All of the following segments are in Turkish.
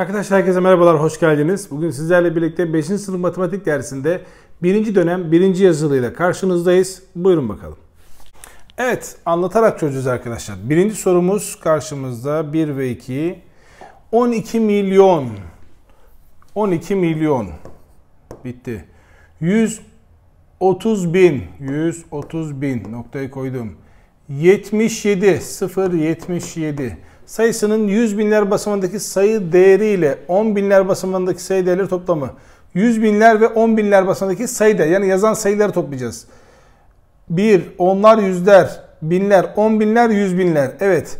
Arkadaşlar herkese merhabalar, hoş geldiniz. Bugün sizlerle birlikte 5. sınıf matematik dersinde 1. dönem 1. yazılıyla karşınızdayız. Buyurun bakalım. Evet, anlatarak çözeceğiz arkadaşlar. Birinci sorumuz karşımızda 1 ve 2. 12 milyon 12 milyon bitti. 130 bin 130 bin noktayı koydum. 77 077 sayısının 100 binler basamandaki sayı değeriyle 10 binler basamandaki sayı değerleri toplamı. 100 binler ve 10 binler basamındaki sayı değer yani yazan sayıları toplayacağız. 1, onlar, yüzler, binler, 10 binler, 100 binler. Evet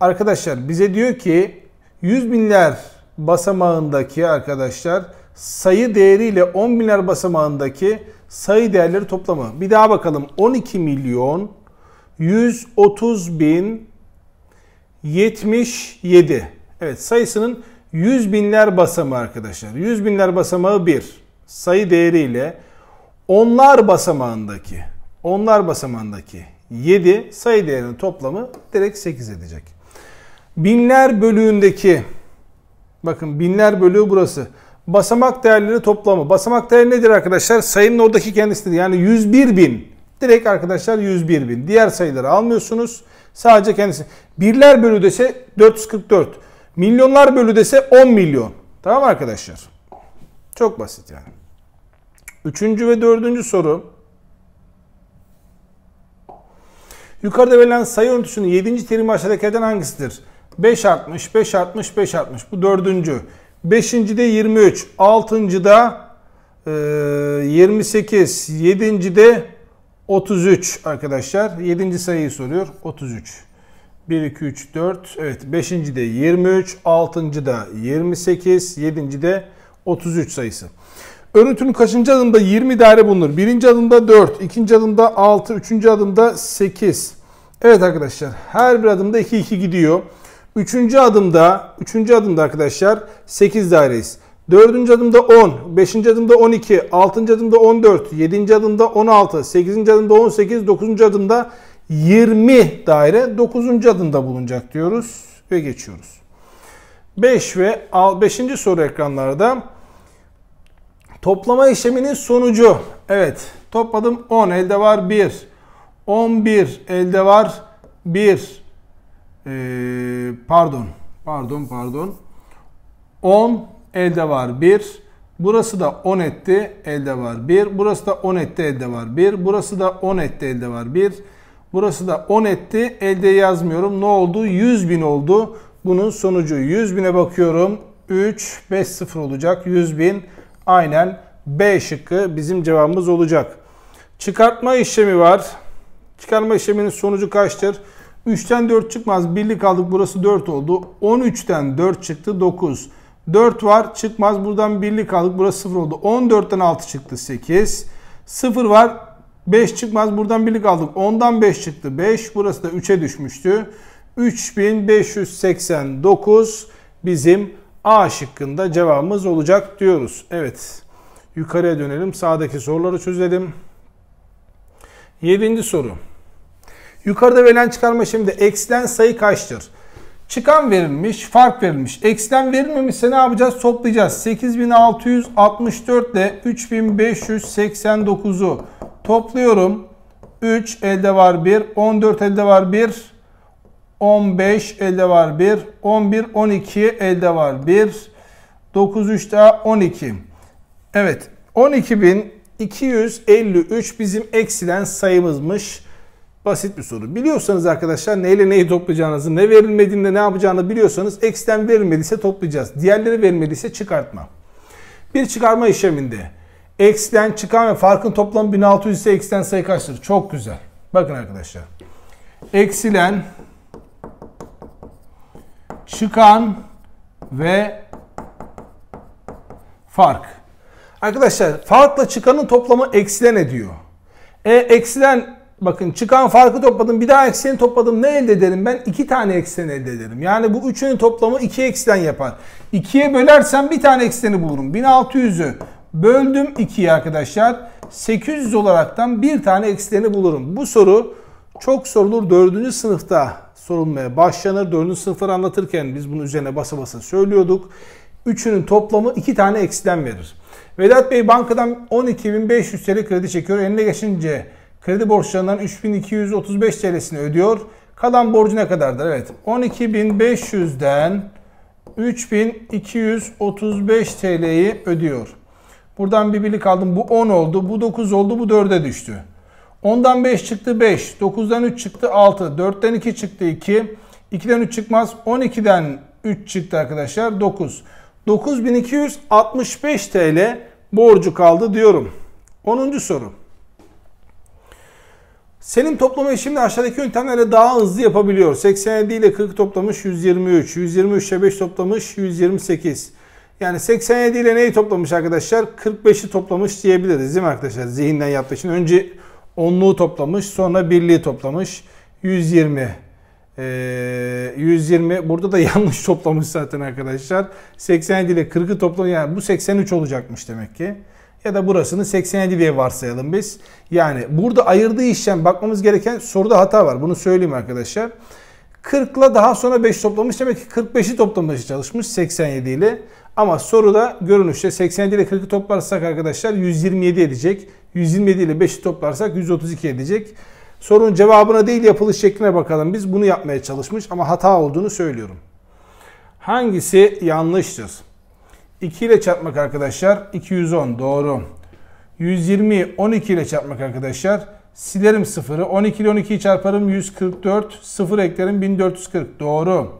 arkadaşlar bize diyor ki 100 binler basamağındaki arkadaşlar sayı değeriyle 10 binler basamağındaki sayı değerleri toplamı. Bir daha bakalım 12 milyon 130 bin 77. Evet sayısının yüz binler basamağı arkadaşlar. Yüz binler basamağı 1. Sayı değeriyle onlar basamağındaki onlar basamağındaki 7 sayı değerinin toplamı direkt 8 edecek. Binler bölüğündeki bakın binler bölüğü burası. Basamak değerleri toplamı. Basamak değeri nedir arkadaşlar? Sayının oradaki kendisidir. Yani 101 bin. Direkt arkadaşlar 101 bin. Diğer sayıları almıyorsunuz. Sadece kendisi. Birler bölü dese 444. Milyonlar bölü dese 10 milyon. Tamam arkadaşlar? Çok basit yani. Üçüncü ve dördüncü soru. Yukarıda verilen sayı örüntüsünün 7. terimi aşağıdaki aşağıdakilerden hangisidir? 5 artmış, 5 artmış, 5 artmış. Bu dördüncü. Beşinci de 23. Altıncı da e, 28. Yedinci de 33 arkadaşlar. 7. sayıyı soruyor. 33. 1, 2, 3, 4. Evet 5. de 23. 6. da 28. 7. de 33 sayısı. Örüntünün kaçıncı adımda 20 daire bulunur? Birinci adımda 4, ikinci adımda 6, üçüncü adımda 8. Evet arkadaşlar her bir adımda 2 2 gidiyor. Üçüncü adımda, üçüncü adımda arkadaşlar 8 daireyiz. Dördüncü adımda 10, beşinci adımda 12, altıncı adımda 14, yedinci adımda 16, sekizinci adımda 18, dokuzuncu adımda 20 daire dokuzuncu adımda bulunacak diyoruz ve geçiyoruz. 5 ve 5. soru ekranlarda toplama işleminin sonucu. Evet topladım 10 elde var 1, 11 elde var 1, ee, pardon pardon pardon 10 elde var 1. Burası da 10 etti elde var 1. Burası da 10 etti elde var 1. Burası da 10 etti elde var 1. Burası da 10 etti elde yazmıyorum. Ne oldu? 100 bin oldu. Bunun sonucu 100 bine bakıyorum. 3, 5, 0 olacak. 100 bin aynen B şıkkı bizim cevabımız olacak. Çıkartma işlemi var. Çıkarma işleminin sonucu kaçtır? 3'ten 4 çıkmaz. Birlik aldık burası 4 oldu. 13'ten 4 çıktı 9. 4 var çıkmaz. Buradan birlik aldık. Burası 0 oldu. 14'ten 6 çıktı 8. 0 var 5 çıkmaz. Buradan birlik aldık. 10'dan 5 çıktı 5. Burası da 3'e düşmüştü. 3589 bizim A şıkkında cevabımız olacak diyoruz. Evet. Yukarıya dönelim. Sağdaki soruları çözelim. 7. soru. Yukarıda verilen çıkarma şimdi eksilen sayı kaçtır? Çıkan verilmiş, fark verilmiş. Eksilem verilmemişse ne yapacağız? Toplayacağız. 8664 ile 3589'u topluyorum. 3 elde var 1, 14 elde var 1, 15 elde var 1, 11, 12 elde var 1, 9, 3 daha 12. Evet 12.253 bizim eksilen sayımızmış. Basit bir soru. Biliyorsanız arkadaşlar neyle neyi toplayacağınızı, ne verilmediğinde ne yapacağını biliyorsanız eksten verilmediyse toplayacağız. Diğerleri verilmediyse çıkartma. Bir çıkarma işleminde eksten çıkan ve farkın toplamı 1600 ise eksten sayı kaçtır? Çok güzel. Bakın arkadaşlar. Eksilen çıkan ve fark. Arkadaşlar farkla çıkanın toplamı eksilen ediyor. E eksilen Bakın çıkan farkı topladım. Bir daha ekseni topladım. Ne elde ederim ben? iki tane eksen elde ederim. Yani bu üçünün toplamı iki eksen yapar. İkiye bölersem bir tane ekseni bulurum. 1600'ü böldüm ikiye arkadaşlar. 800 olaraktan bir tane ekseni bulurum. Bu soru çok sorulur. dördüncü sınıfta sorulmaya başlanır. dördüncü sınıfları anlatırken biz bunun üzerine basa basa söylüyorduk. Üçünün toplamı iki tane eksen verir. Vedat Bey bankadan 12.500 TL kredi çekiyor. Eline geçince kredi borçlarından 3235 TL'sini ödüyor. Kalan borcu ne kadardır? Evet 12.500'den 3235 TL'yi ödüyor. Buradan bir birlik aldım. Bu 10 oldu. Bu 9 oldu. Bu 4'e düştü. 10'dan 5 çıktı 5. 9'dan 3 çıktı 6. 4'ten 2 çıktı 2. 2'den 3 çıkmaz. 12'den 3 çıktı arkadaşlar. 9. 9265 TL borcu kaldı diyorum. 10. soru. Senin toplama işlemini aşağıdaki yöntemlerle daha hızlı yapabiliyor. 87 ile 40 toplamış 123. 123 ile 5 toplamış 128. Yani 87 ile neyi toplamış arkadaşlar? 45'i toplamış diyebiliriz değil mi arkadaşlar? Zihinden yaptığı için. Önce onluğu toplamış sonra birliği toplamış. 120. Ee, 120 burada da yanlış toplamış zaten arkadaşlar. 87 ile 40'ı toplamış. Yani bu 83 olacakmış demek ki ya da burasını 87 diye varsayalım biz. Yani burada ayırdığı işlem bakmamız gereken soruda hata var. Bunu söyleyeyim arkadaşlar. 40 ile daha sonra 5 toplamış. Demek ki 45'i toplamış çalışmış 87 ile. Ama soruda görünüşte 87 ile 40'ı toplarsak arkadaşlar 127 edecek. 127 ile 5'i toplarsak 132 edecek. Sorunun cevabına değil yapılış şekline bakalım. Biz bunu yapmaya çalışmış ama hata olduğunu söylüyorum. Hangisi yanlıştır? 2 ile çarpmak arkadaşlar 210 doğru. 120'yi 12 ile çarpmak arkadaşlar silerim 0'ı. 12 ile 12'yi çarparım 144. 0 eklerim 1440 doğru.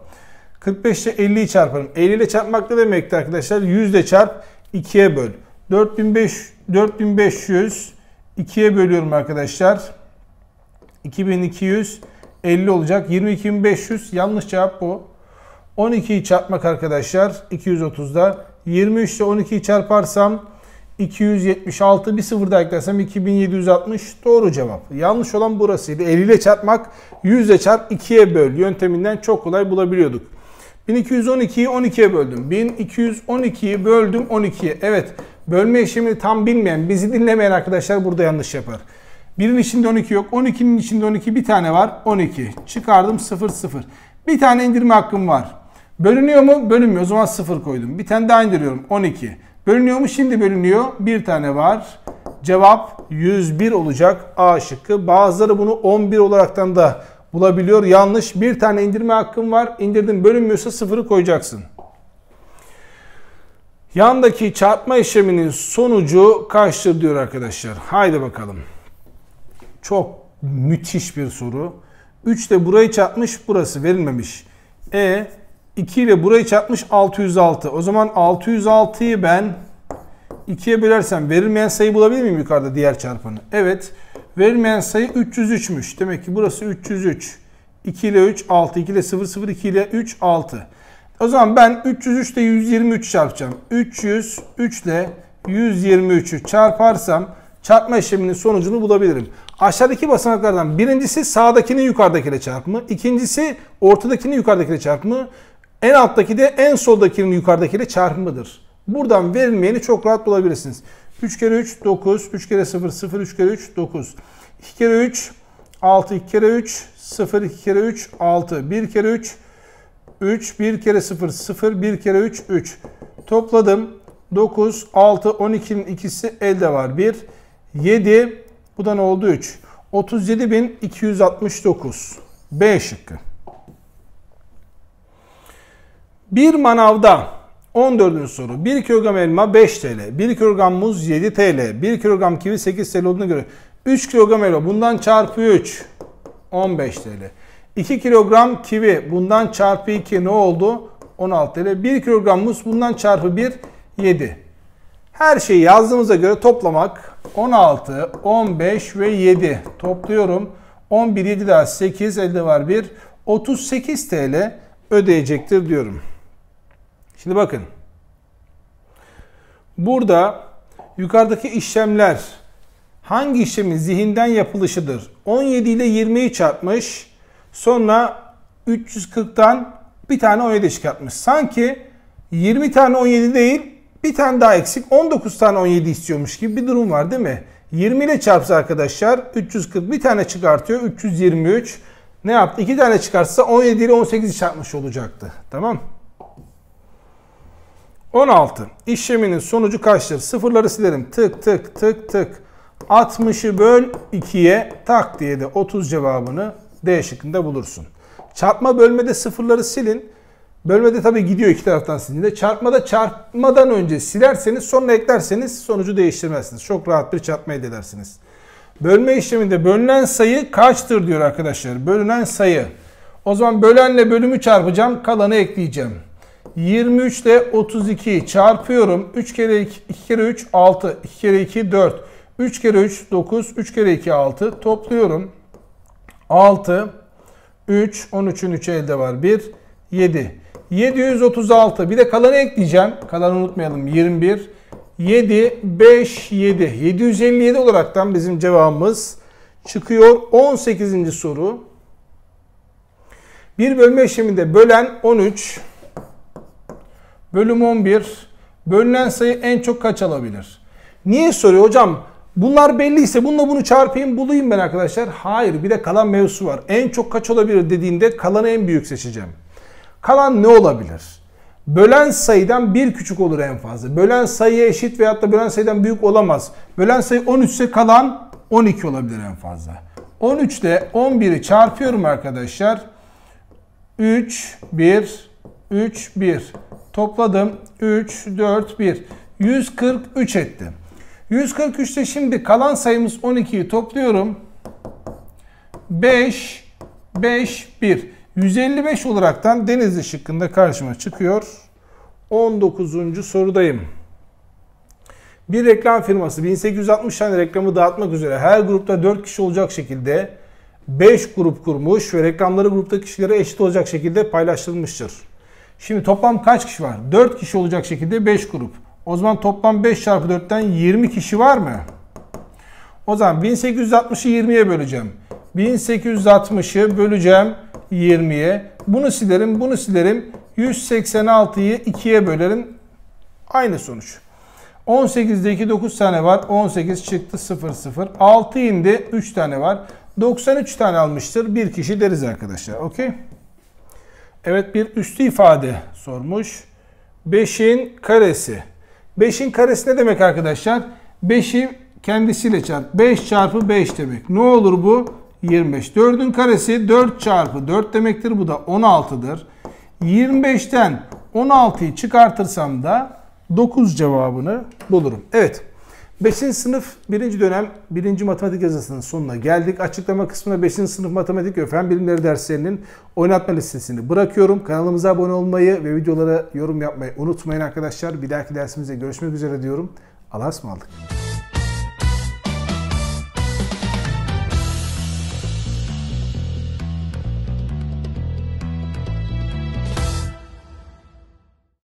45 ile 50'yi çarparım. 50 ile çarpmak ne demekti arkadaşlar? 100 ile çarp 2'ye böl. 4500 2'ye bölüyorum arkadaşlar. 2.250 olacak. 22500 yanlış cevap bu. 12'yi çarpmak arkadaşlar 230'da 23 ile 12'yi çarparsam 276 bir sıfır daha eklersem 2760 doğru cevap. Yanlış olan burasıydı. 50 ile çarpmak 100 ile çarp 2'ye böl yönteminden çok kolay bulabiliyorduk. 1212'yi 12'ye böldüm. 1212'yi böldüm 12'ye. Evet bölme işlemini tam bilmeyen bizi dinlemeyen arkadaşlar burada yanlış yapar. 1'in içinde 12 yok. 12'nin içinde 12 bir tane var. 12. Çıkardım 00 Bir tane indirme hakkım var. Bölünüyor mu? Bölünmüyor. O zaman 0 koydum. Bir tane daha indiriyorum. 12. Bölünüyor mu? Şimdi bölünüyor. Bir tane var. Cevap 101 olacak. A şıkkı. Bazıları bunu 11 olaraktan da bulabiliyor. Yanlış. Bir tane indirme hakkım var. İndirdim. Bölünmüyorsa 0'ı koyacaksın. Yandaki çarpma işleminin sonucu kaçtır diyor arkadaşlar. Haydi bakalım. Çok müthiş bir soru. 3 de burayı çarpmış, burası verilmemiş. E 2 ile burayı çarpmış 606. O zaman 606'yı ben 2'ye bölersem verilmeyen sayı bulabilir miyim yukarıda diğer çarpanı? Evet. Verilmeyen sayı 303'müş. Demek ki burası 303. 2 ile 3 6. 2 ile 0 0. 2 ile 3 6. O zaman ben 303 ile 123 çarpacağım. 303 ile 123'ü çarparsam çarpma işleminin sonucunu bulabilirim. Aşağıdaki basamaklardan birincisi sağdakini yukarıdakiyle çarpımı, ikincisi ortadakini yukarıdakiyle çarpımı, en alttaki de en soldakinin yukarıdakiyle çarpımıdır. Buradan verilmeyeni çok rahat bulabilirsiniz. 3 kere 3 9, 3 kere 0 0, 3 kere 3 9. 2 kere 3 6, 2 kere 3 0, 2 kere 3 6, 1 kere 3 3, 1 kere 0 0, 1 kere 3 3. Topladım. 9, 6, 12'nin ikisi elde var. 1, 7, bu da ne oldu 3. 37.269. B şıkkı. Bir manavda 14. soru 1 kilogram elma 5 TL, 1 kilogram muz 7 TL, 1 kilogram kivi 8 TL olduğunu göre 3 kilogram elma bundan çarpı 3 15 TL. 2 kilogram kivi bundan çarpı 2 ne oldu? 16 TL. 1 kilogram muz bundan çarpı 1 7. Her şeyi yazdığımıza göre toplamak 16, 15 ve 7 topluyorum. 11, 7 daha 8 elde var 1. 38 TL ödeyecektir diyorum. Şimdi bakın. Burada yukarıdaki işlemler hangi işlemin zihinden yapılışıdır? 17 ile 20'yi çarpmış. Sonra 340'tan bir tane 17 çıkartmış. Sanki 20 tane 17 değil bir tane daha eksik 19 tane 17 istiyormuş gibi bir durum var değil mi? 20 ile çarpsa arkadaşlar 340 bir tane çıkartıyor 323 ne yaptı? 2 tane çıkartsa 17 ile 18'i çarpmış olacaktı. Tamam mı? 16. İşleminin sonucu kaçtır? Sıfırları silerim. Tık tık tık tık. 60'ı böl 2'ye tak diye de 30 cevabını D şıkkında bulursun. Çarpma bölmede sıfırları silin. Bölmede tabii gidiyor iki taraftan silince. Çarpmada çarpmadan önce silerseniz sonra eklerseniz sonucu değiştirmezsiniz. Çok rahat bir çarpma elde edersiniz. Bölme işleminde bölünen sayı kaçtır diyor arkadaşlar. Bölünen sayı. O zaman bölenle bölümü çarpacağım. Kalanı ekleyeceğim. 23 ile 32 çarpıyorum. 3 kere 2, 2 kere 3 6, 2 kere 2 4, 3 kere 3 9, 3 kere 2 6 topluyorum. 6, 3, 13'ün 3'ü elde var 1, 7. 736 bir de kalanı ekleyeceğim. Kalanı unutmayalım 21, 7, 5, 7. 757 olaraktan bizim cevabımız çıkıyor. 18. soru. 1 bölme işleminde bölen 13, 13 bölüm 11 bölünen sayı en çok kaç alabilir? Niye soruyor hocam? Bunlar belliyse bununla bunu çarpayım bulayım ben arkadaşlar. Hayır bir de kalan mevzusu var. En çok kaç olabilir dediğinde kalanı en büyük seçeceğim. Kalan ne olabilir? Bölen sayıdan bir küçük olur en fazla. Bölen sayıya eşit veyahut da bölen sayıdan büyük olamaz. Bölen sayı 13 ise kalan 12 olabilir en fazla. 13 ile 11'i çarpıyorum arkadaşlar. 3, 1, 3, 1. Topladım 3, 4, 1. 143 etti. 143'te şimdi kalan sayımız 12'yi topluyorum. 5, 5, 1. 155 olaraktan Denizli şıkkında karşıma çıkıyor. 19. sorudayım. Bir reklam firması 1860 tane reklamı dağıtmak üzere her grupta 4 kişi olacak şekilde 5 grup kurmuş ve reklamları gruptaki kişilere eşit olacak şekilde paylaştırılmıştır. Şimdi toplam kaç kişi var? 4 kişi olacak şekilde 5 grup. O zaman toplam 5 çarpı 4'ten 20 kişi var mı? O zaman 1860'ı 20'ye böleceğim. 1860'ı böleceğim 20'ye. Bunu silerim, bunu silerim. 186'yı 2'ye bölerim. Aynı sonuç. 18'de 2 9 tane var. 18 çıktı 0 0. 6 indi 3 tane var. 93 tane almıştır. Bir kişi deriz arkadaşlar. Okey. Evet bir üstü ifade sormuş. 5'in karesi. 5'in karesi ne demek arkadaşlar? 5'i kendisiyle çarp. 5 çarpı 5 demek. Ne olur bu? 25. 4'ün karesi 4 çarpı 4 demektir. Bu da 16'dır. 25'ten 16'yı çıkartırsam da 9 cevabını bulurum. Evet. 5. sınıf 1. dönem 1. matematik yazısının sonuna geldik. Açıklama kısmına 5. sınıf matematik ve fen bilimleri derslerinin oynatma listesini bırakıyorum. Kanalımıza abone olmayı ve videolara yorum yapmayı unutmayın arkadaşlar. Bir dahaki dersimizde görüşmek üzere diyorum. Allah'a ısmarladık.